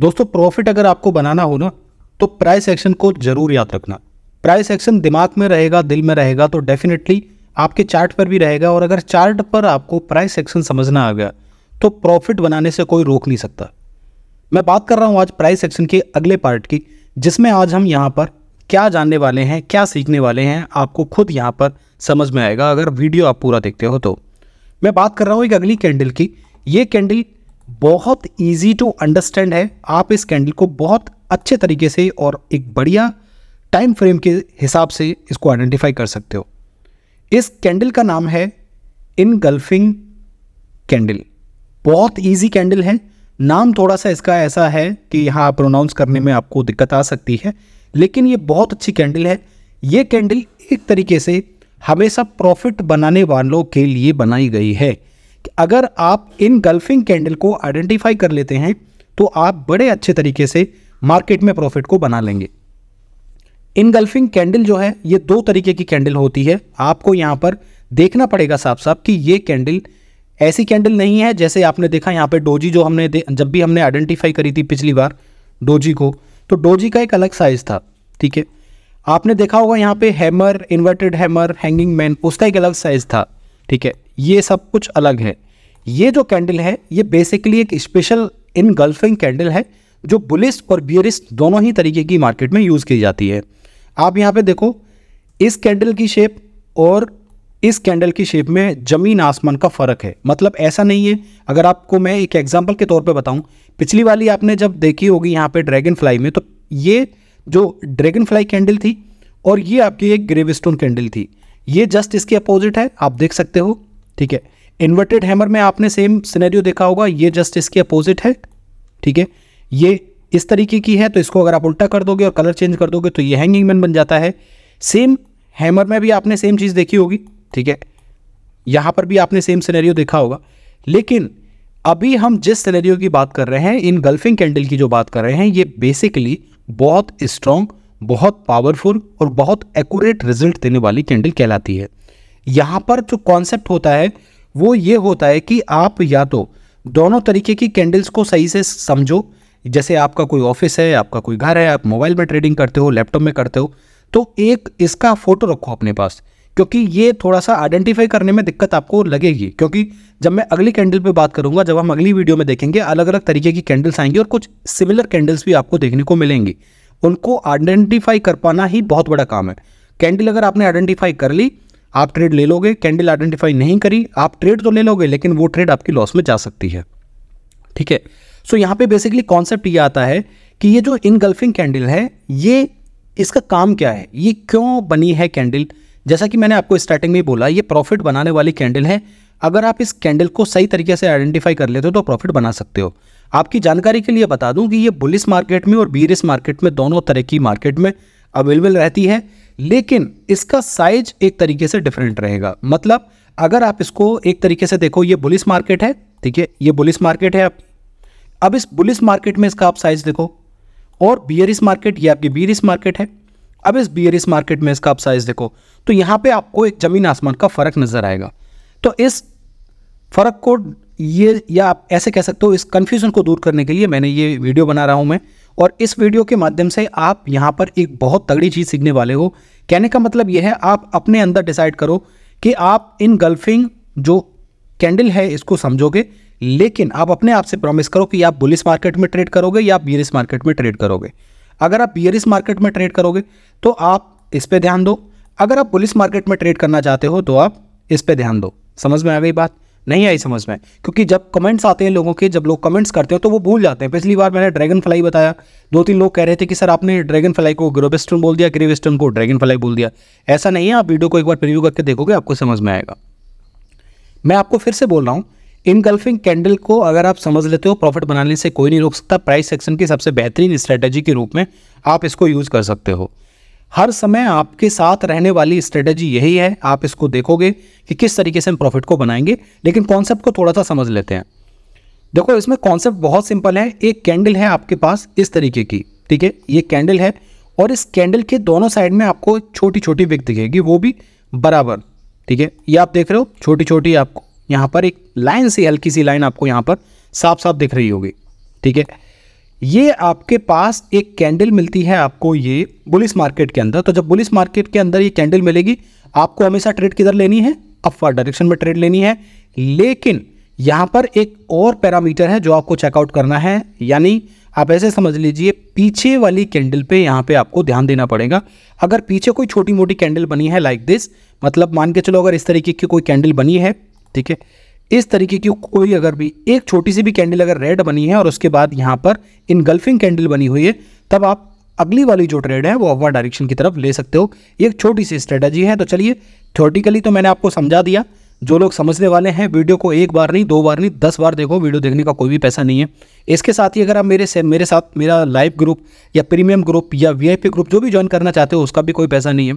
दोस्तों प्रॉफिट अगर आपको बनाना हो ना तो प्राइस एक्शन को जरूर याद रखना प्राइस एक्शन दिमाग में रहेगा दिल में रहेगा तो डेफिनेटली आपके चार्ट पर भी रहेगा और अगर चार्ट पर आपको प्राइस एक्शन समझना आ गया तो प्रॉफिट बनाने से कोई रोक नहीं सकता मैं बात कर रहा हूँ आज प्राइस एक्शन के अगले पार्ट की जिसमें आज हम यहाँ पर क्या जानने वाले हैं क्या सीखने वाले हैं आपको खुद यहाँ पर समझ में आएगा अगर वीडियो आप पूरा देखते हो तो मैं बात कर रहा हूँ एक अगली कैंडल की ये कैंडल बहुत ईजी टू अंडरस्टैंड है आप इस कैंडल को बहुत अच्छे तरीके से और एक बढ़िया टाइम फ्रेम के हिसाब से इसको आइडेंटिफाई कर सकते हो इस कैंडल का नाम है इनगल्फिंग कैंडल बहुत ईजी कैंडल है नाम थोड़ा सा इसका ऐसा है कि यहाँ प्रोनाउंस करने में आपको दिक्कत आ सकती है लेकिन ये बहुत अच्छी कैंडल है ये कैंडल एक तरीके से हमेशा प्रॉफिट बनाने वालों के लिए बनाई गई है अगर आप इन गल्फिंग कैंडल को आइडेंटिफाई कर लेते हैं तो आप बड़े अच्छे तरीके से मार्केट में प्रॉफिट को बना लेंगे इन गल्फिंग कैंडल जो है ये दो तरीके की कैंडल होती है आपको यहाँ पर देखना पड़ेगा साफ साफ कि ये कैंडल ऐसी कैंडल नहीं है जैसे आपने देखा यहाँ पे डोजी जो हमने जब भी हमने आइडेंटिफाई करी थी पिछली बार डोजी को तो डोजी का एक अलग साइज़ था ठीक है आपने देखा होगा यहाँ पे hammer inverted hammer hanging man उसका एक अलग साइज़ था ठीक है ये सब कुछ अलग है ये जो कैंडल है ये बेसिकली एक स्पेशल इनगल्फिंग कैंडल है जो बुलिस और बियरिस्ट दोनों ही तरीके की मार्केट में यूज़ की जाती है आप यहाँ पे देखो इस कैंडल की शेप और इस कैंडल की शेप में ज़मीन आसमान का फ़र्क है मतलब ऐसा नहीं है अगर आपको मैं एक एग्जाम्पल के तौर पे बताऊँ पिछली वाली आपने जब देखी होगी यहाँ पे ड्रैगन फ्लाई में तो ये जो ड्रैगन फ्लाई कैंडल थी और ये आपकी एक ग्रेव स्टोन कैंडल थी ये जस्ट इसके अपोजिट है आप देख सकते हो ठीक है इन्वर्टेड हैमर में आपने सेम सिनेरियो देखा होगा ये जस्ट इसके अपोजिट है ठीक है ये इस तरीके की है तो इसको अगर आप उल्टा कर दोगे और कलर चेंज कर दोगे तो ये हैंगिंग मैन बन जाता है सेम हैमर में भी आपने सेम चीज़ देखी होगी ठीक है यहाँ पर भी आपने सेम सिनेरियो देखा होगा लेकिन अभी हम जिस सिनेरियो की बात कर रहे हैं इन गल्फिंग कैंडल की जो बात कर रहे हैं ये बेसिकली बहुत स्ट्रांग बहुत पावरफुल और बहुत एक्यूरेट रिजल्ट देने वाली कैंडल कहलाती है यहाँ पर जो कॉन्सेप्ट होता है वो ये होता है कि आप या तो दोनों तरीके की कैंडल्स को सही से समझो जैसे आपका कोई ऑफिस है आपका कोई घर है आप मोबाइल में ट्रेडिंग करते हो लैपटॉप में करते हो तो एक इसका फ़ोटो रखो अपने पास क्योंकि ये थोड़ा सा आइडेंटिफाई करने में दिक्कत आपको लगेगी क्योंकि जब मैं अगली कैंडल पे बात करूंगा जब हम अगली वीडियो में देखेंगे अलग अलग तरीके की कैंडल्स आएंगी और कुछ सिमिलर कैंडल्स भी आपको देखने को मिलेंगी उनको आइडेंटिफाई कर पाना ही बहुत बड़ा काम है कैंडल अगर आपने आइडेंटिफाई कर ली आप ट्रेड ले लोगे कैंडल आइडेंटिफाई नहीं करी आप ट्रेड तो ले लोगे लेकिन वो ट्रेड आपकी लॉस में जा सकती है ठीक है सो यहाँ पे बेसिकली कॉन्सेप्ट ये आता है कि ये जो इनगल्फिंग कैंडल है ये इसका काम क्या है ये क्यों बनी है कैंडल जैसा कि मैंने आपको स्टार्टिंग में बोला ये प्रॉफिट बनाने वाली कैंडल है अगर आप इस कैंडल को सही तरीके से आइडेंटिफाई कर लेते हो तो प्रॉफिट बना सकते हो आपकी जानकारी के लिए बता दूं कि ये बुलिस मार्केट में और बीरिस मार्केट में दोनों तरह की मार्केट में अवेलेबल रहती है लेकिन इसका साइज एक तरीके से डिफरेंट रहेगा मतलब अगर आप इसको एक तरीके से देखो ये बुलिस मार्केट है ठीक है ये बुलिस मार्केट है आप अब इस बुलिस मार्केट में इसका आप साइज देखो और बियरिस मार्केट ये आपकी बियरिस मार्केट है अब इस बियरिस मार्केट में इसका आप साइज देखो तो यहाँ पे आपको एक ज़मीन आसमान का फ़र्क नज़र आएगा तो इस फ़र्क को ये या आप ऐसे कह सकते हो इस कन्फ्यूज़न को दूर करने के लिए मैंने ये वीडियो बना रहा हूँ मैं और इस वीडियो के माध्यम से आप यहाँ पर एक बहुत तगड़ी चीज़ सीखने वाले हो कहने का मतलब यह है आप अपने अंदर डिसाइड करो कि आप इन गल्फिंग जो कैंडल है इसको समझोगे लेकिन आप अपने आप से प्रॉमिस करो कि आप बुलिस मार्केट में ट्रेड करोगे या बियरिस मार्केट में ट्रेड करोगे अगर आप बियरिस मार्केट में ट्रेड करोगे तो आप इस पर ध्यान दो अगर आप पुलिस मार्केट में ट्रेड करना चाहते हो तो आप इस पर ध्यान दो समझ में आ गई बात नहीं आई समझ में क्योंकि जब कमेंट्स आते हैं लोगों के जब लोग कमेंट्स करते हैं तो वो भूल जाते हैं पिछली बार मैंने ड्रैगन फ्लाई बताया दो तीन लोग कह रहे थे कि सर आपने ड्रैगन फ्लाई को ग्रोबेस्टन बोल दिया ग्रेवेस्टन को ड्रैगन फ्लाई बोल दिया ऐसा नहीं है आप वीडियो को एक बार प्रिव्यू करके देखोगे आपको समझ में आएगा मैं आपको फिर से बोल रहा हूँ इनगल्फिंग कैंडल को अगर आप समझ लेते हो प्रॉफिट बनाने से कोई नहीं रोक सकता प्राइस सेक्शन की सबसे बेहतरीन स्ट्रैटेजी के रूप में आप इसको यूज़ कर सकते हो हर समय आपके साथ रहने वाली स्ट्रेटजी यही है आप इसको देखोगे कि किस तरीके से हम प्रॉफिट को बनाएंगे लेकिन कॉन्सेप्ट को थोड़ा सा समझ लेते हैं देखो इसमें कॉन्सेप्ट बहुत सिंपल है एक कैंडल है आपके पास इस तरीके की ठीक है ये कैंडल है और इस कैंडल के दोनों साइड में आपको छोटी छोटी विक दिखेगी वो भी बराबर ठीक है ये आप देख रहे हो छोटी छोटी आपको यहाँ पर एक लाइन सी हल्की सी लाइन आपको यहाँ पर साफ साफ दिख रही होगी ठीक है ये आपके पास एक कैंडल मिलती है आपको ये बुलिस मार्केट के अंदर तो जब बुलिस मार्केट के अंदर ये कैंडल मिलेगी आपको हमेशा ट्रेड किधर लेनी है अपवर्ड डायरेक्शन में ट्रेड लेनी है लेकिन यहाँ पर एक और पैरामीटर है जो आपको चेकआउट करना है यानी आप ऐसे समझ लीजिए पीछे वाली कैंडल पे यहाँ पे आपको ध्यान देना पड़ेगा अगर पीछे कोई छोटी मोटी कैंडल बनी है लाइक दिस मतलब मान के चलो अगर इस तरीके की कोई कैंडल बनी है ठीक है इस तरीके की कोई अगर भी एक छोटी सी भी कैंडल अगर रेड बनी है और उसके बाद यहाँ पर इनगल्फिंग कैंडल बनी हुई है तब आप अगली वाली जो ट्रेड है वो अपवर डायरेक्शन की तरफ ले सकते हो एक छोटी सी स्ट्रेटजी है तो चलिए थ्योरटिकली तो मैंने आपको समझा दिया जो लोग समझने वाले हैं वीडियो को एक बार नहीं दो बार नहीं दस बार देखो वीडियो देखने का कोई भी पैसा नहीं है इसके साथ ही अगर आप मेरे से मेरे साथ मेरा लाइव ग्रुप या प्रीमियम ग्रुप या वीआईपी ग्रुप जो भी ज्वाइन करना चाहते हो उसका भी कोई पैसा नहीं है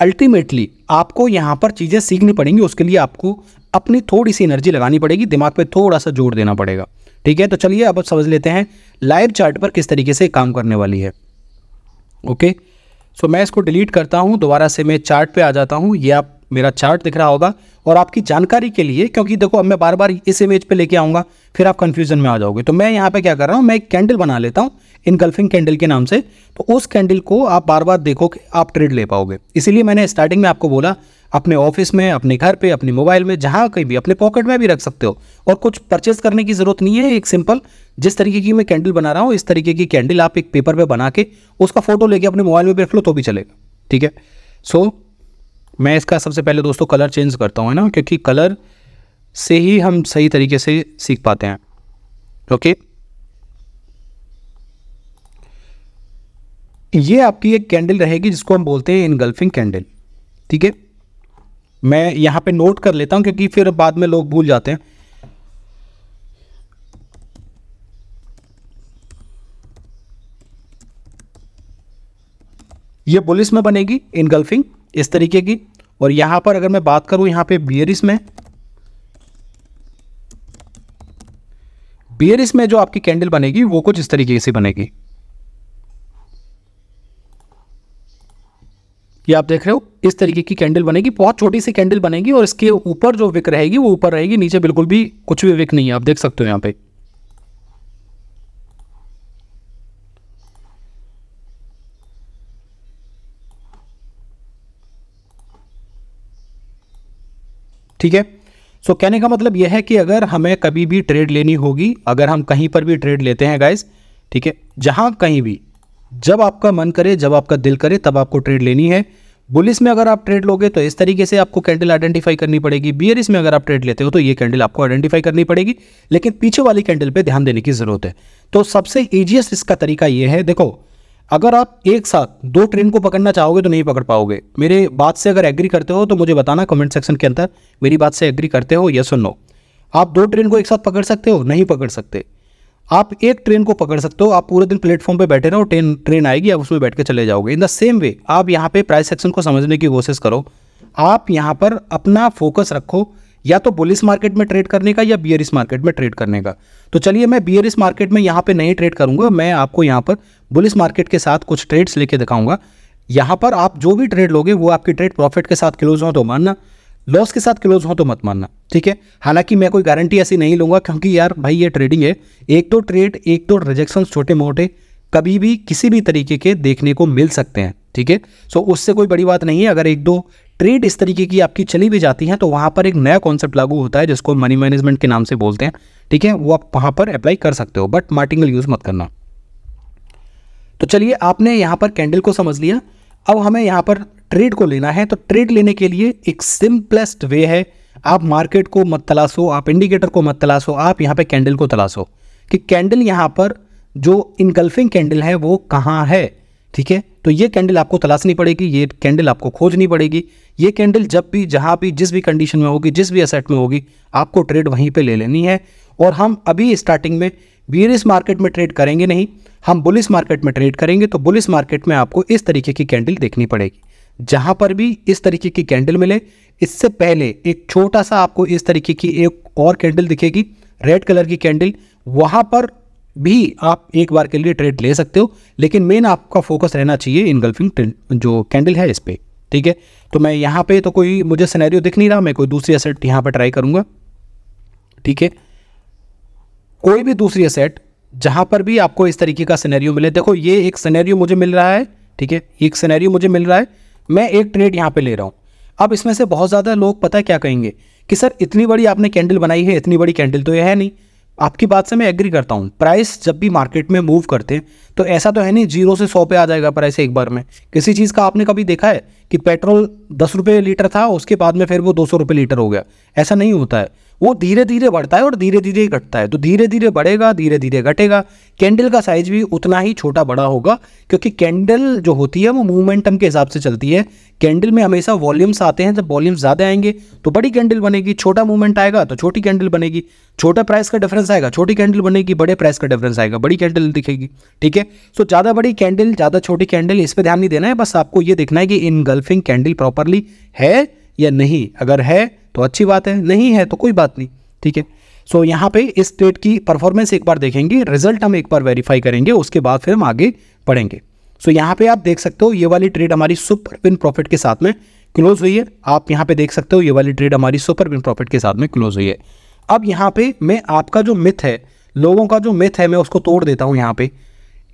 अल्टीमेटली आपको यहाँ पर चीज़ें सीखनी पड़ेंगी उसके लिए आपको अपनी थोड़ी सी एनर्जी लगानी पड़ेगी दिमाग पे थोड़ा सा जोर देना पड़ेगा ठीक है तो चलिए अब समझ लेते हैं लाइव चार्ट पर किस तरीके से काम करने वाली है ओके सो मैं इसको डिलीट करता हूँ दोबारा से मैं चार्ट पे आ जाता हूँ ये आप मेरा चार्ट दिख रहा होगा और आपकी जानकारी के लिए क्योंकि देखो अब मैं बार बार इस इमेज पर लेके आऊँगा फिर आप कंफ्यूजन में आ जाओगे तो मैं यहाँ पर क्या कर रहा हूँ मैं एक कैंडल बना लेता हूँ इनगल्फिंग कैंडल के नाम से तो उस कैंडल को आप बार बार देखो कि आप ट्रेड ले पाओगे इसीलिए मैंने स्टार्टिंग में आपको बोला अपने ऑफिस में अपने घर पे अपने मोबाइल में जहाँ कहीं भी अपने पॉकेट में भी रख सकते हो और कुछ परचेस करने की ज़रूरत नहीं है एक सिंपल जिस तरीके की मैं कैंडल बना रहा हूँ इस तरीके की कैंडल आप एक पेपर पे बना के उसका फोटो लेके अपने मोबाइल में भी रख लो तो भी चलेगा ठीक है सो so, मैं इसका सबसे पहले दोस्तों कलर चेंज करता हूँ है ना क्योंकि कलर से ही हम सही तरीके से सीख पाते हैं ओके ये आपकी एक कैंडल रहेगी जिसको हम बोलते हैं इनगल्फिंग कैंडल ठीक है मैं यहाँ पे नोट कर लेता हूँ क्योंकि फिर बाद में लोग भूल जाते हैं ये बुलिस में बनेगी इनगल्फिंग इस तरीके की और यहाँ पर अगर मैं बात करूँ यहाँ पे बियरिस में बियरिस में जो आपकी कैंडल बनेगी वो कुछ इस तरीके से बनेगी ये आप देख रहे हो इस तरीके की कैंडल बनेगी बहुत छोटी सी कैंडल बनेगी और इसके ऊपर जो विक रहेगी वो ऊपर रहेगी नीचे बिल्कुल भी कुछ भी विक नहीं है आप देख सकते हो यहाँ पे ठीक है सो so, कहने का मतलब यह है कि अगर हमें कभी भी ट्रेड लेनी होगी अगर हम कहीं पर भी ट्रेड लेते हैं गाइज ठीक है जहां कहीं भी जब आपका मन करे जब आपका दिल करे तब आपको ट्रेड लेनी है बुलिस में अगर आप ट्रेड लोगे तो इस तरीके से आपको कैंडल आइडेंटिफाई करनी पड़ेगी बियरिस में अगर आप ट्रेड लेते हो तो ये कैंडल आपको आइडेंटिफाई करनी पड़ेगी लेकिन पीछे वाली कैंडल पे ध्यान देने की ज़रूरत है तो सबसे ईजीएस्ट इसका तरीका ये है देखो अगर आप एक साथ दो ट्रेन को पकड़ना चाहोगे तो नहीं पकड़ पाओगे मेरे बात से अगर एग्री करते हो तो मुझे बताना कमेंट सेक्शन के अंदर मेरी बात से एग्री करते हो या सुनो आप दो ट्रेन को एक साथ पकड़ सकते हो नहीं पकड़ सकते आप एक ट्रेन को पकड़ सकते हो आप पूरे दिन प्लेटफॉर्म पे बैठे रहो ट्रेन ट्रेन आएगी आप उसमें बैठ के चले जाओगे इन द सेम वे आप यहाँ पे प्राइस सेक्शन को समझने की कोशिश करो आप यहाँ पर अपना फोकस रखो या तो बुलिस मार्केट में ट्रेड करने का या बियरिस मार्केट में ट्रेड करने का तो चलिए मैं बियरिस मार्केट में यहाँ पे नहीं ट्रेड करूँगा मैं आपको यहाँ पर बुलिस मार्केट के साथ कुछ ट्रेड्स लेके दिखाऊंगा यहाँ पर आप जो भी ट्रेड लोगे वो आपकी ट्रेड प्रॉफिट के साथ क्लोज हो तो मानना लॉस के साथ क्लोज हो तो मत मानना ठीक है हालांकि मैं कोई गारंटी ऐसी नहीं लूंगा क्योंकि यार भाई ये ट्रेडिंग है एक तो ट्रेड एक तो रिजेक्शन छोटे मोटे कभी भी किसी भी तरीके के देखने को मिल सकते हैं ठीक है सो उससे कोई बड़ी बात नहीं है अगर एक दो ट्रेड इस तरीके की आपकी चली भी जाती है तो वहाँ पर एक नया कॉन्सेप्ट लागू होता है जिसको मनी मैनेजमेंट के नाम से बोलते हैं ठीक है वो आप वहाँ पर अप्लाई कर सकते हो बट मार्टिंगल यूज़ मत करना तो चलिए आपने यहाँ पर कैंडल को समझ लिया अब हमें यहाँ पर ट्रेड को लेना है तो ट्रेड लेने के लिए एक सिंपलेस्ट वे है आप मार्केट को मत तलाशो आप इंडिकेटर को मत तलाशो आप यहाँ पे कैंडल को तलाशो कि कैंडल यहाँ पर जो इनगल्फिंग कैंडल है वो कहाँ है ठीक है तो ये कैंडल आपको तलाशनी पड़ेगी ये कैंडल आपको खोजनी पड़ेगी ये कैंडल जब भी जहाँ भी जिस भी कंडीशन में होगी जिस भी असेट में होगी आपको ट्रेड वहीं पर ले लेनी है और हम अभी स्टार्टिंग में बीरिस मार्केट में ट्रेड करेंगे नहीं हम बुलिस मार्केट में ट्रेड करेंगे तो बुलिस मार्केट में आपको इस तरीके की कैंडल देखनी पड़ेगी जहां पर भी इस तरीके की कैंडल मिले इससे पहले एक छोटा सा आपको इस तरीके की एक और कैंडल दिखेगी रेड कलर की कैंडल वहां पर भी आप एक बार के लिए ट्रेड ले सकते हो लेकिन मेन आपका फोकस रहना चाहिए इनगल्फिंग जो कैंडल है इस पर ठीक है तो मैं यहाँ पे तो कोई मुझे सिनेरियो दिख नहीं रहा मैं कोई दूसरी असेट यहाँ पर ट्राई करूँगा ठीक है कोई भी दूसरी असेट जहाँ पर भी आपको इस तरीके का सिनेरियो मिले देखो ये एक सिनेरियो मुझे मिल रहा है ठीक है एक सिनेरियो मुझे मिल रहा है मैं एक ट्रेड यहाँ पे ले रहा हूँ अब इसमें से बहुत ज़्यादा लोग पता क्या कहेंगे कि सर इतनी बड़ी आपने कैंडल बनाई है इतनी बड़ी कैंडल तो यह है नहीं आपकी बात से मैं एग्री करता हूँ प्राइस जब भी मार्केट में मूव करते हैं तो ऐसा तो है नहीं जीरो से सौ पे आ जाएगा प्राइस एक बार में किसी चीज़ का आपने कभी देखा है कि पेट्रोल दस रुपये लीटर था उसके बाद में फिर वो दो सौ रुपये लीटर हो गया ऐसा नहीं होता है वो धीरे धीरे बढ़ता है और धीरे धीरे ही घटता है तो धीरे धीरे बढ़ेगा धीरे धीरे घटेगा कैंडल का साइज भी उतना ही छोटा बड़ा होगा क्योंकि कैंडल जो होती है वो मूवमेंटम के हिसाब से चलती है कैंडल में हमेशा वॉल्यूम्स आते हैं जब वॉल्यूम्स ज़्यादा आएंगे तो बड़ी कैंडल बनेगी छोटा मूवमेंट आएगा तो छोटी कैंडल बनेगी छोटा प्राइस का डिफरेंस आएगा छोटी कैंडल बनेगी बड़े प्राइस का डिफरेंस आएगा बड़ी कैंडल दिखेगी ठीक है सो ज़्यादा बड़ी कैंडल ज़्यादा छोटी कैंडल इस पर ध्यान नहीं देना है बस आपको ये देखना है कि इनगल्फिंग कैंडल प्रॉपरली है या नहीं अगर है तो अच्छी बात है नहीं है तो कोई बात नहीं ठीक है सो so, यहाँ पे इस ट्रेड की परफॉर्मेंस एक बार देखेंगे रिजल्ट हम एक बार वेरीफाई करेंगे उसके बाद फिर हम आगे बढ़ेंगे सो so, यहाँ पे आप देख सकते हो ये वाली ट्रेड हमारी सुपर पिन प्रॉफिट के साथ में क्लोज हुई है आप यहाँ पे देख सकते हो ये वाली ट्रेड हमारी सुपर पिन प्रॉफिट के साथ में क्लोज हुई है अब यहाँ पे मैं आपका जो मिथ है लोगों का जो मिथ है मैं उसको तोड़ देता हूँ यहाँ पे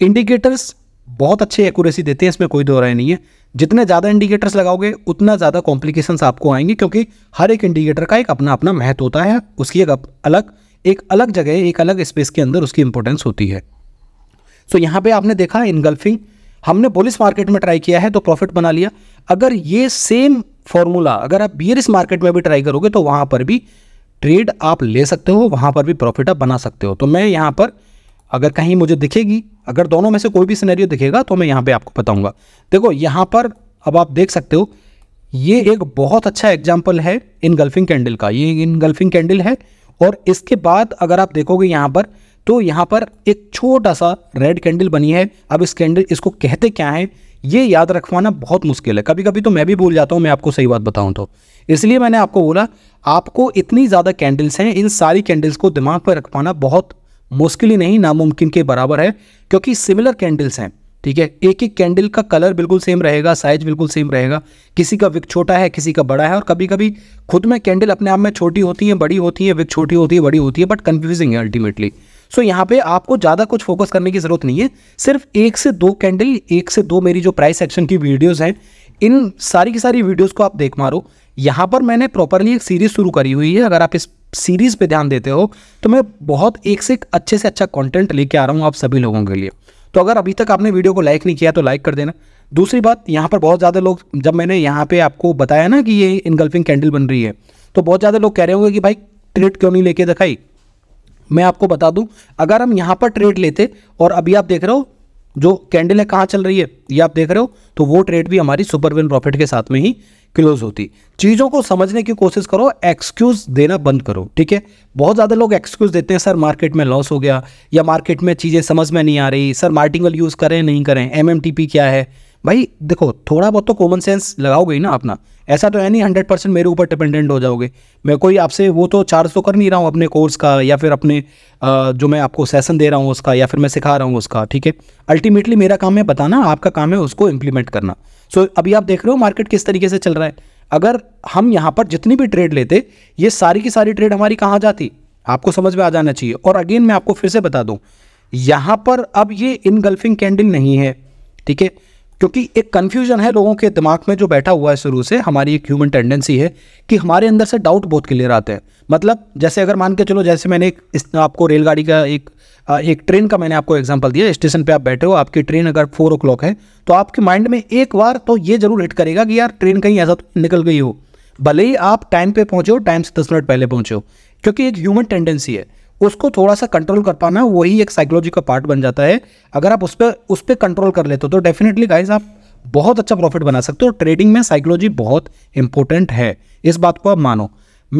इंडिकेटर्स बहुत अच्छे एक्यूरेसी देते हैं इसमें कोई दो राय नहीं है जितने ज़्यादा इंडिकेटर्स लगाओगे उतना ज़्यादा कॉम्प्लिकेशंस आपको आएंगे क्योंकि हर एक इंडिकेटर का एक अपना अपना महत्व होता है उसकी एक अलग एक अलग जगह एक अलग स्पेस के अंदर उसकी इंपॉर्टेंस होती है सो so, यहाँ पे आपने देखा इनगल्फिंग हमने बोलिस मार्केट में ट्राई किया है तो प्रॉफिट बना लिया अगर ये सेम फॉर्मूला अगर आप इस मार्केट में भी ट्राई करोगे तो वहाँ पर भी ट्रेड आप ले सकते हो वहाँ पर भी प्रॉफिट आप बना सकते हो तो मैं यहाँ पर अगर कहीं मुझे दिखेगी अगर दोनों में से कोई भी सिनेरियो दिखेगा तो मैं यहाँ पे आपको बताऊँगा देखो यहाँ पर अब आप देख सकते हो ये एक बहुत अच्छा एग्जाम्पल है इन गल्फिंग कैंडल का ये इन गल्फिंग कैंडल है और इसके बाद अगर आप देखोगे यहाँ पर तो यहाँ पर एक छोटा सा रेड कैंडल बनी है अब इस कैंडल इसको कहते क्या है ये याद रखवाना बहुत मुश्किल है कभी कभी तो मैं भी भूल जाता हूँ मैं आपको सही बात बताऊँ तो इसलिए मैंने आपको बोला आपको इतनी ज़्यादा कैंडल्स हैं इन सारी कैंडल्स को दिमाग पर रख पाना बहुत मुश्किल ही नहीं नामुमकिन के बराबर है क्योंकि सिमिलर कैंडल्स हैं ठीक है एक एक कैंडल का कलर बिल्कुल सेम रहेगा साइज बिल्कुल सेम रहेगा किसी का विक छोटा है किसी का बड़ा है और कभी कभी खुद में कैंडल अपने आप में छोटी होती है बड़ी होती है विक छोटी होती है बड़ी होती है बट कन्फ्यूजिंग है अल्टीमेटली सो so, यहाँ पे आपको ज़्यादा कुछ फोकस करने की ज़रूरत नहीं है सिर्फ एक से दो कैंडल एक से दो मेरी जो प्राइस सेक्शन की वीडियोज़ हैं इन सारी की सारी वीडियोज़ को आप देख मारो यहाँ पर मैंने प्रॉपरली एक सीरीज़ शुरू करी हुई है अगर आप इस सीरीज़ पे ध्यान देते हो तो मैं बहुत एक से एक अच्छे से अच्छा कंटेंट लेके आ रहा हूँ आप सभी लोगों के लिए तो अगर अभी तक आपने वीडियो को लाइक नहीं किया तो लाइक कर देना दूसरी बात यहाँ पर बहुत ज़्यादा लोग जब मैंने यहाँ पे आपको बताया ना कि ये इनगल्फिंग कैंडल बन रही है तो बहुत ज़्यादा लोग कह रहे होंगे कि भाई ट्रेड क्यों नहीं लेके दिखाई मैं आपको बता दूं अगर हम यहाँ पर ट्रेड लेते और अभी आप देख रहे हो जो कैंडल है कहाँ चल रही है ये आप देख रहे हो तो वो ट्रेड भी हमारी सुपरविन प्रॉफिट के साथ में ही क्लोज होती चीज़ों को समझने की कोशिश करो एक्सक्यूज़ देना बंद करो ठीक है बहुत ज़्यादा लोग एक्सक्यूज़ देते हैं सर मार्केट में लॉस हो गया या मार्केट में चीज़ें समझ में नहीं आ रही सर मार्टिंगल यूज़ करें नहीं करें एम क्या है भाई देखो थोड़ा बहुत तो कॉमन सेंस लगाओगे ही ना अपना ऐसा तो है नहीं हंड्रेड परसेंट मेरे ऊपर डिपेंडेंट हो जाओगे मैं कोई आपसे वो तो चार्ज तो कर नहीं रहा हूँ अपने कोर्स का या फिर अपने जो मैं आपको सेसन दे रहा हूँ उसका या फिर मैं सिखा रहा हूँ उसका ठीक है अल्टीमेटली मेरा काम है बताना आपका काम है उसको इम्प्लीमेंट करना सो so, अभी आप देख रहे हो मार्केट किस तरीके से चल रहा है अगर हम यहाँ पर जितनी भी ट्रेड लेते ये सारी की सारी ट्रेड हमारी कहाँ जाती आपको समझ में आ जाना चाहिए और अगेन मैं आपको फिर से बता दूँ यहाँ पर अब ये इनगल्फिंग कैंडल नहीं है ठीक है क्योंकि एक कन्फ्यूजन है लोगों के दिमाग में जो बैठा हुआ है शुरू से हमारी एक ह्यूमन टेंडेंसी है कि हमारे अंदर से डाउट बहुत क्लियर आते हैं मतलब जैसे अगर मान के चलो जैसे मैंने एक आपको रेलगाड़ी का एक एक ट्रेन का मैंने आपको एग्जाम्पल दिया स्टेशन पे आप बैठे हो आपकी ट्रेन अगर फोर ओ है तो आपके माइंड में एक बार तो ये जरूर हिट करेगा कि यार ट्रेन कहीं ऐसा तो निकल गई हो भले ही आप टाइम पर पहुँचे हो टाइम से दस मिनट पहले पहुँचे हो क्योंकि एक ह्यूमन टेंडेंसी है उसको थोड़ा सा कंट्रोल कर पाना वही एक साइकोलॉजी का पार्ट बन जाता है अगर आप उस पर उस पर कंट्रोल कर लेते हो तो डेफिनेटली गाइज आप बहुत अच्छा प्रॉफिट बना सकते हो ट्रेडिंग में साइकोलॉजी बहुत इंपॉर्टेंट है इस बात को आप मानो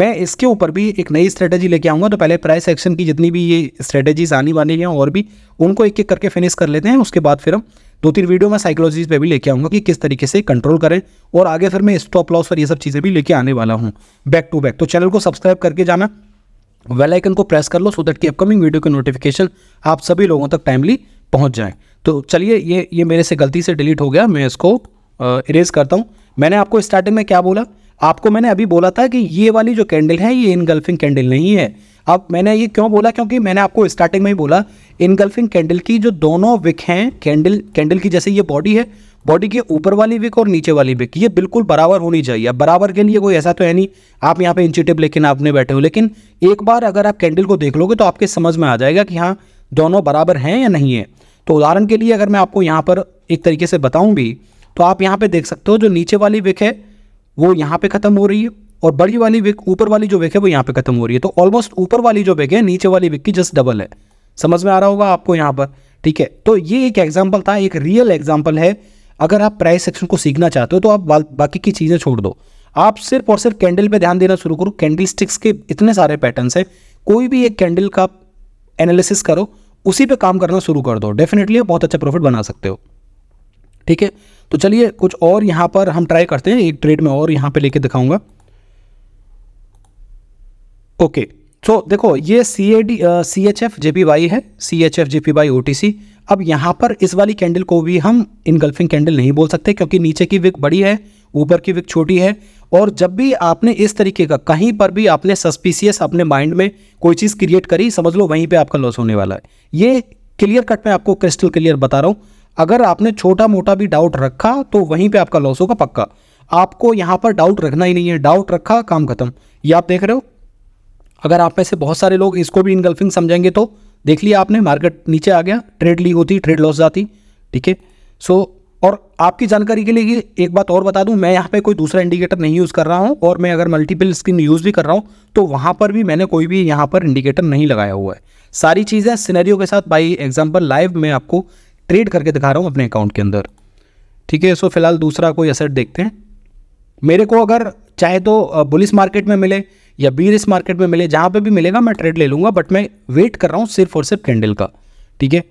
मैं इसके ऊपर भी एक नई स्ट्रेटेजी लेके आऊँगा तो पहले प्राइस एक्शन की जितनी भी ये स्ट्रेटेजीज आनी वाली हैं और भी उनको एक एक करके फिनिश कर लेते हैं उसके बाद फिर हम दो तीन वीडियो में साइकोलॉजीज पे भी लेके आऊँगा कि किस तरीके से कंट्रोल करें और आगे फिर मैं स्टॉप लॉस और ये सब चीज़ें भी लेके आने वाला हूँ बैक टू बैक तो चैनल को सब्सक्राइब करके जाना वेल आइकन को प्रेस कर लो सो दैट की अपकमिंग वीडियो के नोटिफिकेशन आप सभी लोगों तक टाइमली पहुंच जाए तो चलिए ये ये मेरे से गलती से डिलीट हो गया मैं इसको इरेज करता हूँ मैंने आपको स्टार्टिंग में क्या बोला आपको मैंने अभी बोला था कि ये वाली जो कैंडल है ये इनगल्फिंग कैंडल नहीं है अब मैंने ये क्यों बोला क्योंकि मैंने आपको स्टार्टिंग में ही बोला इनगल्फिंग कैंडल की जो दोनों विक हैं कैंडल कैंडल की जैसे ये बॉडी है बॉडी के ऊपर वाली विक और नीचे वाली विक ये बिल्कुल बराबर होनी चाहिए अब बराबर के लिए कोई ऐसा तो है नहीं आप यहाँ पे इंची टिप लेकिन आपने बैठे हो लेकिन एक बार अगर आप कैंडल को देख लोगे तो आपके समझ में आ जाएगा कि हाँ दोनों बराबर हैं या नहीं है तो उदाहरण के लिए अगर मैं आपको यहाँ पर एक तरीके से बताऊँ भी तो आप यहाँ पर देख सकते हो जो नीचे वाली विक है वो यहाँ पर ख़त्म हो रही है और बड़ी वाली विक ऊपर वाली जो विक है वो यहाँ पर ख़त्म हो रही है तो ऑलमोस्ट ऊपर वाली जो विक है नीचे वाली विक की जस्ट डबल है समझ में आ रहा होगा आपको यहाँ पर ठीक है तो ये एक एग्जाम्पल था एक रियल एग्जाम्पल है अगर आप प्राइस सेक्शन को सीखना चाहते हो तो आप बाकी की चीज़ें छोड़ दो आप सिर्फ और सिर्फ कैंडल पे ध्यान देना शुरू करो कैंडल स्टिक्स के इतने सारे पैटर्न्स हैं कोई भी एक कैंडल का एनालिसिस करो उसी पे काम करना शुरू कर दो डेफिनेटली आप बहुत अच्छा प्रॉफिट बना सकते हो ठीक है तो चलिए कुछ और यहाँ पर हम ट्राई करते हैं एक ट्रेड में और यहाँ पर लेके दिखाऊंगा ओके सो देखो ये C A D C H F J P Y है C H F J P Y O T C अब यहाँ पर इस वाली कैंडल को भी हम इनगल्फिंग कैंडल नहीं बोल सकते क्योंकि नीचे की विक बड़ी है ऊपर की विक छोटी है और जब भी आपने इस तरीके का कहीं पर भी आपने सस्पिशियस अपने माइंड में कोई चीज़ क्रिएट करी समझ लो वहीं पे आपका लॉस होने वाला है ये क्लियर कट मैं आपको क्रिस्टल क्लियर बता रहा हूँ अगर आपने छोटा मोटा भी डाउट रखा तो वहीं पर आपका लॉस होगा पक्का आपको यहाँ पर डाउट रखना ही नहीं है डाउट रखा काम खत्म ये आप देख रहे हो अगर आप में से बहुत सारे लोग इसको भी इनगल्फिंग समझेंगे तो देख लिया आपने मार्केट नीचे आ गया ट्रेड ली होती ट्रेड लॉस जाती ठीक है सो और आपकी जानकारी के लिए एक बात और बता दूं मैं यहाँ पे कोई दूसरा इंडिकेटर नहीं यूज़ कर रहा हूँ और मैं अगर मल्टीपल स्क्रीन यूज़ भी कर रहा हूँ तो वहाँ पर भी मैंने कोई भी यहाँ पर इंडिकेटर नहीं लगाया हुआ है सारी चीज़ें सिनेरियो के साथ बाई एग्जाम्पल लाइव मैं आपको ट्रेड करके दिखा रहा हूँ अपने अकाउंट के अंदर ठीक है सो फिलहाल दूसरा कोई असर देखते हैं मेरे को अगर चाहे तो बुलिस मार्केट में मिले या बीर इस मार्केट में मिले जहां पे भी मिलेगा मैं ट्रेड ले लूंगा बट मैं वेट कर रहा हूँ सिर्फ और सिर्फ कैंडल का ठीक है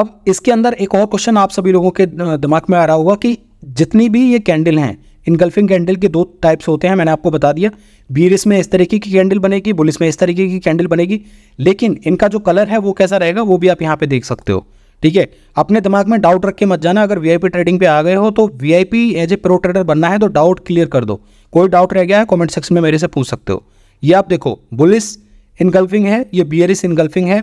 अब इसके अंदर एक और क्वेश्चन आप सभी लोगों के दिमाग में आ रहा होगा कि जितनी भी ये कैंडल हैं इनगल्फिंग कैंडल के दो टाइप्स होते हैं मैंने आपको बता दिया बीरिस में इस तरीके की कैंडल बनेगी बुलिस में इस तरीके की कैंडल बनेगी लेकिन इनका जो कलर है वो कैसा रहेगा वो भी आप यहाँ पे देख सकते हो ठीक है अपने दिमाग में डाउट रख के मत जाना अगर वीआईपी ट्रेडिंग पे आ गए हो तो VIP as a pro trader बनना है तो डाउट क्लियर कर दो कोई डाउट रह गया है कमेंट सेक्शन में मेरे से पूछ सकते हो ये आप देखो बुलिस इनगल्फिंग है ये बियरिस इनगल्फिंग है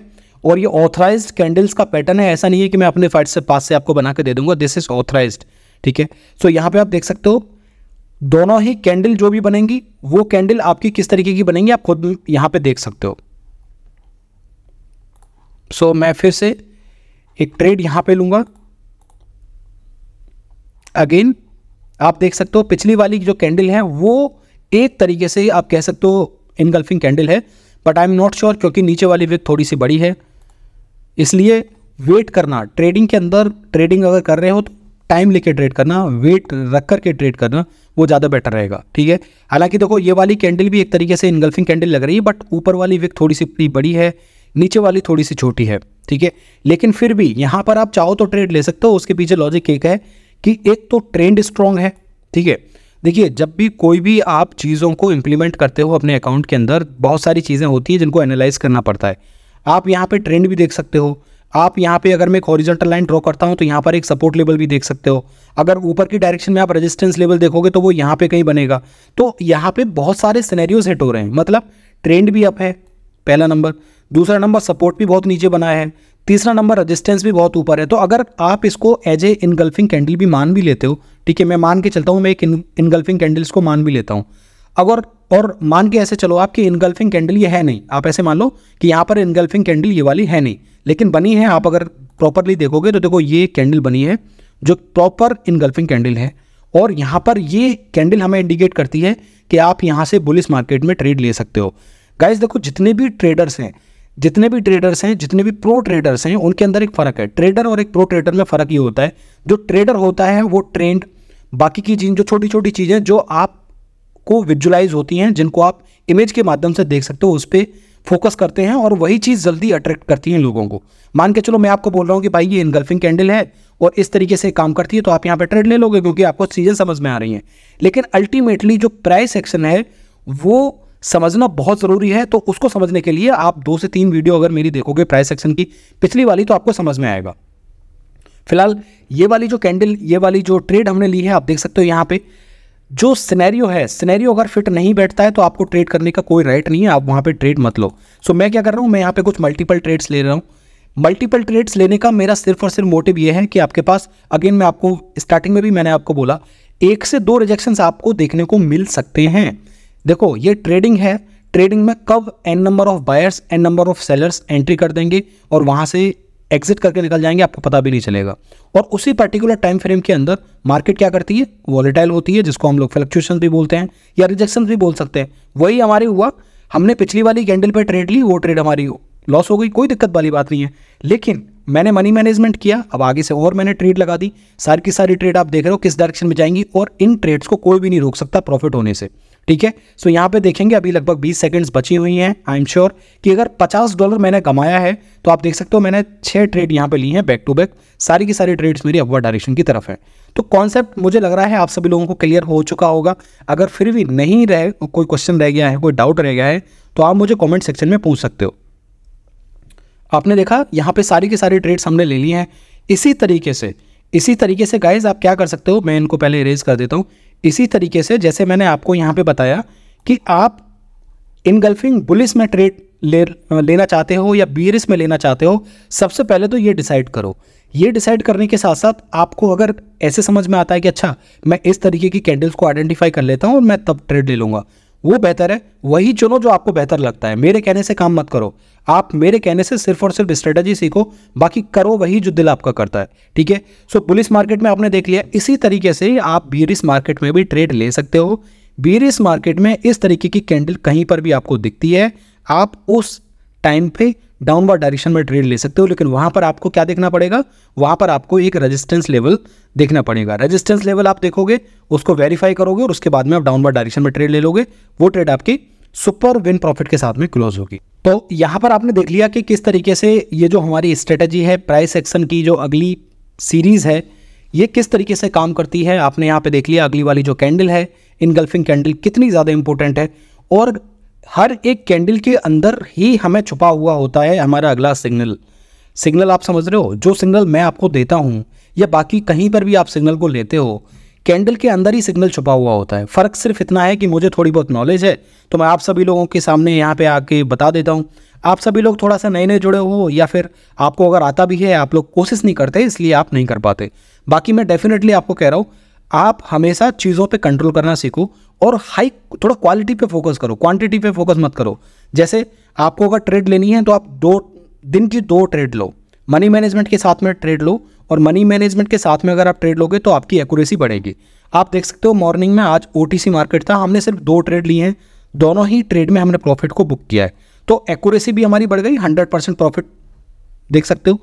और ये ऑथराइज कैंडल्स का पैटर्न है ऐसा नहीं है कि मैं अपने फाइट से पास से आपको बना के दे दूंगा दिस इज ऑथराइज ठीक है सो यहाँ पे आप देख सकते हो दोनों ही कैंडल जो भी बनेंगी वो कैंडल आपकी किस तरीके की बनेंगी आप खुद यहाँ पे देख सकते हो सो so, मैं फिर से एक ट्रेड यहां पे लूंगा अगेन आप देख सकते हो पिछली वाली जो कैंडल है वो एक तरीके से आप कह सकते हो इनगल्फिंग कैंडल है but I am not sure क्योंकि नीचे वाली विक थोड़ी सी बड़ी है इसलिए वेट करना ट्रेडिंग के अंदर ट्रेडिंग अगर कर रहे हो तो टाइम लेके ट्रेड करना वेट रख कर के ट्रेड करना वो ज़्यादा बेटर रहेगा ठीक है हालांकि देखो ये वाली कैंडल भी एक तरीके से इनगल्फिंग कैंडल लग रही है बट ऊपर वाली विक थोड़ी सी बड़ी है नीचे वाली थोड़ी सी छोटी है ठीक है लेकिन फिर भी यहाँ पर आप चाहो तो ट्रेड ले सकते हो उसके पीछे लॉजिक एक है कि एक तो ट्रेंड स्ट्रांग है ठीक है देखिए जब भी कोई भी आप चीज़ों को इम्प्लीमेंट करते हो अपने अकाउंट के अंदर बहुत सारी चीज़ें होती हैं जिनको एनालाइज करना पड़ता है आप यहाँ पे ट्रेंड भी देख सकते हो आप यहाँ पे अगर मैं एक हॉरिजेंटल लाइन ड्रॉ करता हूँ तो यहाँ पर एक सपोर्ट लेवल भी देख सकते हो अगर ऊपर की डायरेक्शन में आप रेजिस्टेंस लेवल देखोगे तो वो यहाँ पर कहीं बनेगा तो यहाँ पे बहुत सारे सिनेरियो सेट हो रहे हैं मतलब ट्रेंड भी अप है पहला नंबर दूसरा नंबर सपोर्ट भी बहुत नीचे बना है तीसरा नंबर रेजिस्टेंस भी बहुत ऊपर है तो अगर आप इसको एज ए इनगल्फिंग कैंडल भी मान भी लेते हो ठीक है मैं मान के चलता हूँ मैं एक इनगल्फिंग कैंडल्स को मान भी लेता हूँ अगर और मान के ऐसे चलो आपकी इनगल्फिंग कैंडल ये है नहीं आप ऐसे मान लो कि यहाँ पर इनगल्फिंग कैंडल ये वाली है नहीं लेकिन बनी है आप अगर प्रॉपरली देखोगे तो देखो ये कैंडल बनी है जो प्रॉपर इनगल्फिंग कैंडल है और यहाँ पर ये कैंडल हमें इंडिकेट करती है कि आप यहाँ से बुलिस मार्केट में ट्रेड ले सकते हो गाइज देखो जितने भी ट्रेडर्स हैं जितने भी ट्रेडर्स हैं जितने भी प्रो ट्रेडर्स हैं उनके अंदर एक फ़र्क है ट्रेडर और एक प्रो ट्रेडर में फ़र्क ये होता है जो ट्रेडर होता है वो ट्रेंड बाकी की चीज जो छोटी छोटी चीज़ें जो आपको विजुलाइज होती हैं जिनको आप इमेज के माध्यम से देख सकते हो उस पर फोकस करते हैं और वही चीज़ जल्दी अट्रैक्ट करती है लोगों को मान के चलो मैं आपको बोल रहा हूँ कि भाई ये इनगल्फिंग कैंडल है और इस तरीके से काम करती है तो आप यहाँ पर ट्रेड ले लोगे क्योंकि आपको चीज़ें समझ में आ रही हैं लेकिन अल्टीमेटली जो प्राइस एक्शन है वो समझना बहुत ज़रूरी है तो उसको समझने के लिए आप दो से तीन वीडियो अगर मेरी देखोगे प्राइस सेक्शन की पिछली वाली तो आपको समझ में आएगा फिलहाल ये वाली जो कैंडल ये वाली जो ट्रेड हमने ली है आप देख सकते हो यहाँ पे जो सिनेरियो है सिनेरियो अगर फिट नहीं बैठता है तो आपको ट्रेड करने का कोई राइट नहीं है आप वहाँ पे ट्रेड मत लो सो मैं क्या कर रहा हूँ मैं यहाँ पे कुछ मल्टीपल ट्रेड्स ले रहा हूँ मल्टीपल ट्रेड्स लेने का मेरा सिर्फ और सिर्फ मोटिव ये है कि आपके पास अगेन मैं आपको स्टार्टिंग में भी मैंने आपको बोला एक से दो रिजेक्शन आपको देखने को मिल सकते हैं देखो ये ट्रेडिंग है ट्रेडिंग में कब n number of buyers n number of sellers entry कर देंगे और वहाँ से एग्जिट करके निकल जाएंगे आपको पता भी नहीं चलेगा और उसी पर्टिकुलर टाइम फ्रेम के अंदर मार्केट क्या करती है वॉलीटाइल होती है जिसको हम लोग फ्लक्चुएशन भी बोलते हैं या रिजेक्शन भी बोल सकते हैं वही हमारे हुआ हमने पिछली वाली कैंडल पर ट्रेड ली वो ट्रेड हमारी लॉस हो गई कोई दिक्कत वाली बात नहीं है लेकिन मैंने मनी मैनेजमेंट किया अब आगे से और मैंने ट्रेड लगा दी सारी की सारी ट्रेड आप देख रहे हो किस डायरेक्शन में जाएंगी और इन ट्रेड्स को कोई भी नहीं रोक सकता प्रॉफिट होने से ठीक है सो यहाँ पे देखेंगे अभी लगभग 20 सेकंड्स बची हुई हैं आई एम श्योर कि अगर 50 डॉलर मैंने कमाया है तो आप देख सकते हो मैंने छः ट्रेड यहाँ पे ली हैं बैक टू बैक सारी की सारी ट्रेड्स मेरी अपवर डायरेक्शन की तरफ है तो कॉन्सेप्ट मुझे लग रहा है आप सभी लोगों को क्लियर हो चुका होगा अगर फिर भी नहीं रह कोई क्वेश्चन रह गया है कोई डाउट रह गया है तो आप मुझे कॉमेंट सेक्शन में पूछ सकते हो आपने देखा यहाँ पे सारी की सारी ट्रेड्स हमने ले ली हैं इसी तरीके से इसी तरीके से गाइज आप क्या कर सकते हो मैं इनको पहले इरेज कर देता हूँ इसी तरीके से जैसे मैंने आपको यहाँ पे बताया कि आप इनगल्फिंग बुलिस में ट्रेड ले लेना चाहते हो या बीरिस में लेना चाहते हो सबसे पहले तो ये डिसाइड करो ये डिसाइड करने के साथ साथ आपको अगर ऐसे समझ में आता है कि अच्छा मैं इस तरीके की कैंडल्स को आइडेंटिफाई कर लेता हूँ और मैं तब ट्रेड ले लूँगा वो बेहतर है वही चुनो जो आपको बेहतर लगता है मेरे कहने से काम मत करो आप मेरे कहने से सिर्फ और सिर्फ स्ट्रेटजी सीखो बाकी करो वही जो दिल आपका करता है ठीक है सो पुलिस मार्केट में आपने देख लिया इसी तरीके से आप बीरिस मार्केट में भी ट्रेड ले सकते हो बीरिस मार्केट में इस तरीके की कैंडल कहीं पर भी आपको दिखती है आप उस टाइम पे डाउनवर्ड डायरेक्शन में ट्रेड ले सकते हो लेकिन वहां पर आपको क्या देखना पड़ेगा वहां पर आपको एक रेजिस्टेंस लेवल देखना पड़ेगा रेजिस्टेंस लेवल आप देखोगे उसको वेरीफाई करोगे और उसके बाद में आप डाउनवर्ड डायरेक्शन में ट्रेड ले लोगे वो ट्रेड आपकी सुपर विन प्रॉफिट के साथ में क्लोज होगी तो यहाँ पर आपने देख लिया कि किस तरीके से ये जो हमारी स्ट्रेटेजी है प्राइस एक्शन की जो अगली सीरीज़ है ये किस तरीके से काम करती है आपने यहाँ पे देख लिया अगली वाली जो कैंडल है इनगल्फिंग कैंडल कितनी ज़्यादा इंपॉर्टेंट है और हर एक कैंडल के अंदर ही हमें छुपा हुआ होता है हमारा अगला सिग्नल सिग्नल आप समझ रहे हो जो सिग्नल मैं आपको देता हूँ या बाकी कहीं पर भी आप सिग्नल को लेते हो कैंडल के अंदर ही सिग्नल छुपा हुआ होता है फ़र्क सिर्फ इतना है कि मुझे थोड़ी बहुत नॉलेज है तो मैं आप सभी लोगों के सामने यहाँ पे आके बता देता हूँ आप सभी लोग थोड़ा सा नए नए जुड़े हो या फिर आपको अगर आता भी है आप लोग कोशिश नहीं करते इसलिए आप नहीं कर पाते बाकी मैं डेफिनेटली आपको कह रहा हूँ आप हमेशा चीज़ों पर कंट्रोल करना सीखो और हाई थोड़ा क्वालिटी पे फोकस करो क्वांटिटी पे फोकस मत करो जैसे आपको अगर ट्रेड लेनी है तो आप दो दिन की दो ट्रेड लो मनी मैनेजमेंट के साथ में ट्रेड लो और मनी मैनेजमेंट के साथ में अगर आप ट्रेड लोगे तो आपकी एक्यूरेसी बढ़ेगी आप देख सकते हो मॉर्निंग में आज ओ मार्केट था हमने सिर्फ दो ट्रेड लिए हैं दोनों ही ट्रेड में हमने प्रॉफिट को बुक किया है तो एक्यूरेसी भी हमारी बढ़ गई हंड्रेड परसेंट प्रॉफिट देख सकते हो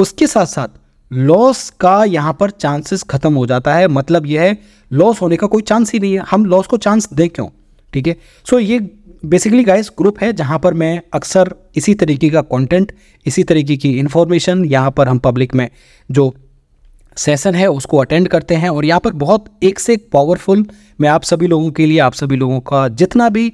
उसके साथ साथ लॉस का यहाँ पर चांसेस खत्म हो जाता है मतलब यह है लॉस होने का कोई चांस ही नहीं है हम लॉस को चांस दें क्यों ठीक है सो ये बेसिकली गाइस ग्रुप है जहाँ पर मैं अक्सर इसी तरीके का कंटेंट इसी तरीके की इन्फॉर्मेशन यहाँ पर हम पब्लिक में जो सेशन है उसको अटेंड करते हैं और यहाँ पर बहुत एक से एक पावरफुल मैं आप सभी लोगों के लिए आप सभी लोगों का जितना भी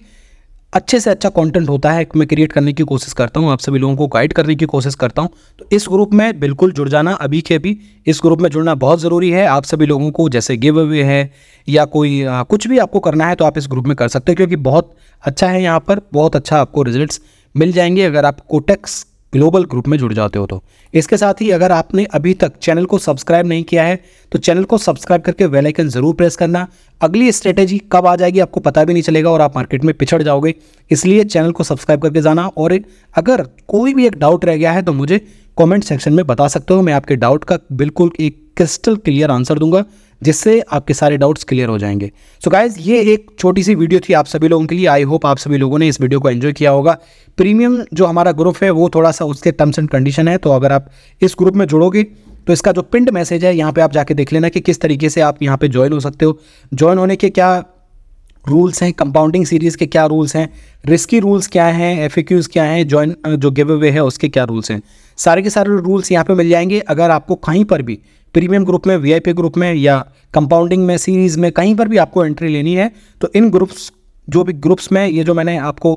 अच्छे से अच्छा कंटेंट होता है मैं क्रिएट करने की कोशिश करता हूँ आप सभी लोगों को गाइड करने की कोशिश करता हूँ तो इस ग्रुप में बिल्कुल जुड़ जाना अभी के अभी इस ग्रुप में जुड़ना बहुत ज़रूरी है आप सभी लोगों को जैसे गिव अवे है या कोई आ, कुछ भी आपको करना है तो आप इस ग्रुप में कर सकते हो क्योंकि बहुत अच्छा है यहाँ पर बहुत अच्छा आपको रिजल्ट मिल जाएंगे अगर आप कोटेक्स ग्लोबल ग्रुप में जुड़ जाते हो तो इसके साथ ही अगर आपने अभी तक चैनल को सब्सक्राइब नहीं किया है तो चैनल को सब्सक्राइब करके वेल आइकन ज़रूर प्रेस करना अगली स्ट्रेटेजी कब आ जाएगी आपको पता भी नहीं चलेगा और आप मार्केट में पिछड़ जाओगे इसलिए चैनल को सब्सक्राइब करके जाना और अगर कोई भी एक डाउट रह गया है तो मुझे कॉमेंट सेक्शन में बता सकते हो मैं आपके डाउट का बिल्कुल एक क्रिस्टल क्लियर आंसर दूंगा जिससे आपके सारे डाउट्स क्लियर हो जाएंगे सो so गाइज ये एक छोटी सी वीडियो थी आप सभी लोगों के लिए आई होप आप सभी लोगों ने इस वीडियो को एंजॉय किया होगा प्रीमियम जो हमारा ग्रुप है वो थोड़ा सा उसके टर्म्स एंड कंडीशन है तो अगर आप इस ग्रुप में जुड़ोगे तो इसका जो पिंड मैसेज है यहाँ पर आप जाके देख लेना कि किस तरीके से आप यहाँ पर ज्वाइन हो सकते हो ज्वाइन होने के क्या रूल्स हैं कंपाउंडिंग सीरीज़ के क्या रूल्स हैं रिस्की रूल्स क्या हैं एफ क्या हैं ज्वाइन जो गिव अवे है उसके क्या रूल्स हैं सारे के सारे रूल्स यहाँ पे मिल जाएंगे अगर आपको कहीं पर भी प्रीमियम ग्रुप में वीआईपी ग्रुप में या कंपाउंडिंग में सीरीज़ में कहीं पर भी आपको एंट्री लेनी है तो इन ग्रुप्स जो भी ग्रुप्स में ये जो मैंने आपको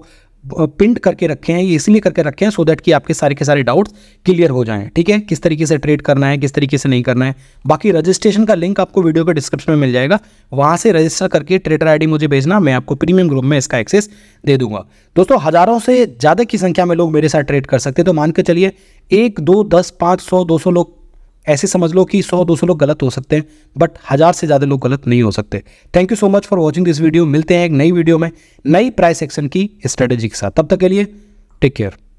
पिंट करके रखे हैं ये इसीलिए करके रखे हैं सो दैट कि आपके सारे के सारे डाउट्स क्लियर हो जाएं ठीक है किस तरीके से ट्रेड करना है किस तरीके से नहीं करना है बाकी रजिस्ट्रेशन का लिंक आपको वीडियो के डिस्क्रिप्शन में मिल जाएगा वहाँ से रजिस्टर करके ट्रेडर आईडी मुझे भेजना मैं आपको प्रीमियम ग्रुप में इसका एक्सेस दे दूंगा दोस्तों हज़ारों से ज़्यादा की संख्या में लोग मेरे साथ ट्रेड कर सकते हैं तो मान के चलिए एक दो दस पाँच सौ दो सौ लोग ऐसे समझ लो कि 100-200 लोग गलत हो सकते हैं बट हज़ार से ज़्यादा लोग गलत नहीं हो सकते thank you so much for watching this video मिलते हैं एक नई वीडियो में नई प्राइस एक्शन की स्ट्रेटेजी के साथ तब तक के लिए टेक केयर